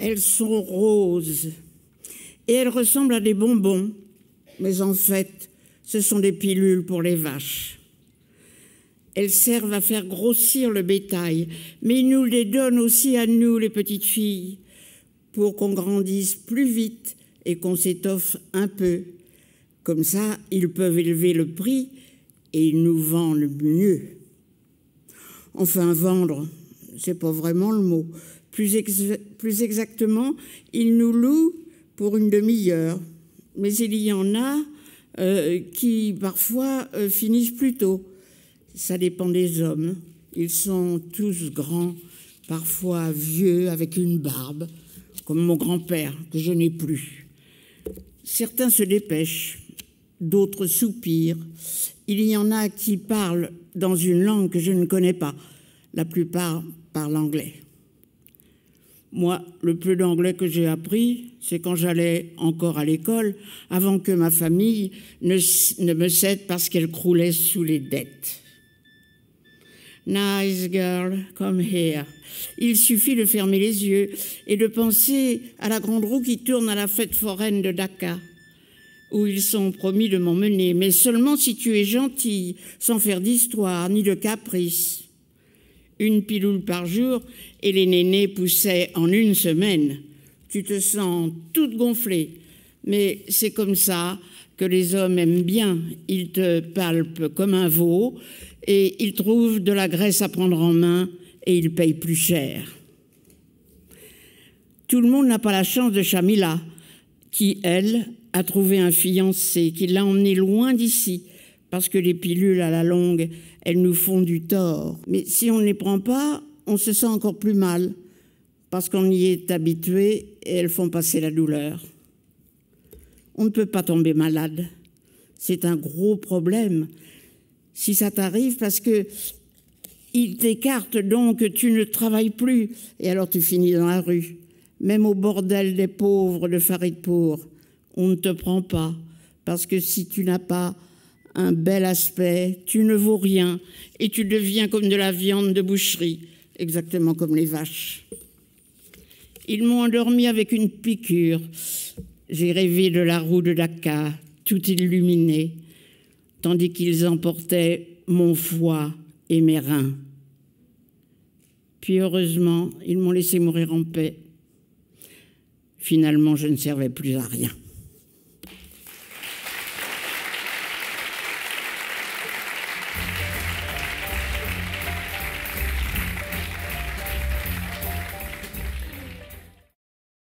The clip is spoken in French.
Elles sont roses et elles ressemblent à des bonbons, mais en fait, ce sont des pilules pour les vaches. Elles servent à faire grossir le bétail, mais ils nous les donnent aussi à nous, les petites filles, pour qu'on grandisse plus vite et qu'on s'étoffe un peu. Comme ça, ils peuvent élever le prix et ils nous vendent mieux. Enfin, vendre, c'est pas vraiment le mot, plus, exactement, ils nous loue pour une demi-heure. Mais il y en a euh, qui parfois euh, finissent plus tôt. Ça dépend des hommes. Ils sont tous grands, parfois vieux, avec une barbe, comme mon grand-père, que je n'ai plus. Certains se dépêchent, d'autres soupirent. Il y en a qui parlent dans une langue que je ne connais pas. La plupart parlent anglais. Moi, le peu d'anglais que j'ai appris, c'est quand j'allais encore à l'école, avant que ma famille ne, ne me cède parce qu'elle croulait sous les dettes. Nice girl, come here. Il suffit de fermer les yeux et de penser à la grande roue qui tourne à la fête foraine de Dhaka, où ils sont promis de m'emmener, mais seulement si tu es gentille, sans faire d'histoire ni de caprice une pilule par jour et les nénés poussaient en une semaine. Tu te sens toute gonflée, mais c'est comme ça que les hommes aiment bien. Ils te palpent comme un veau et ils trouvent de la graisse à prendre en main et ils payent plus cher. Tout le monde n'a pas la chance de Chamila, qui, elle, a trouvé un fiancé qui l'a emmené loin d'ici parce que les pilules à la longue, elles nous font du tort. Mais si on ne les prend pas, on se sent encore plus mal, parce qu'on y est habitué et elles font passer la douleur. On ne peut pas tomber malade. C'est un gros problème si ça t'arrive parce que ils t'écartent donc tu ne travailles plus et alors tu finis dans la rue. Même au bordel des pauvres de Faridpour, on ne te prend pas parce que si tu n'as pas un bel aspect, tu ne vaux rien et tu deviens comme de la viande de boucherie, exactement comme les vaches. Ils m'ont endormi avec une piqûre. J'ai rêvé de la roue de Dakar, tout illuminée, tandis qu'ils emportaient mon foie et mes reins. Puis heureusement, ils m'ont laissé mourir en paix. Finalement, je ne servais plus à rien.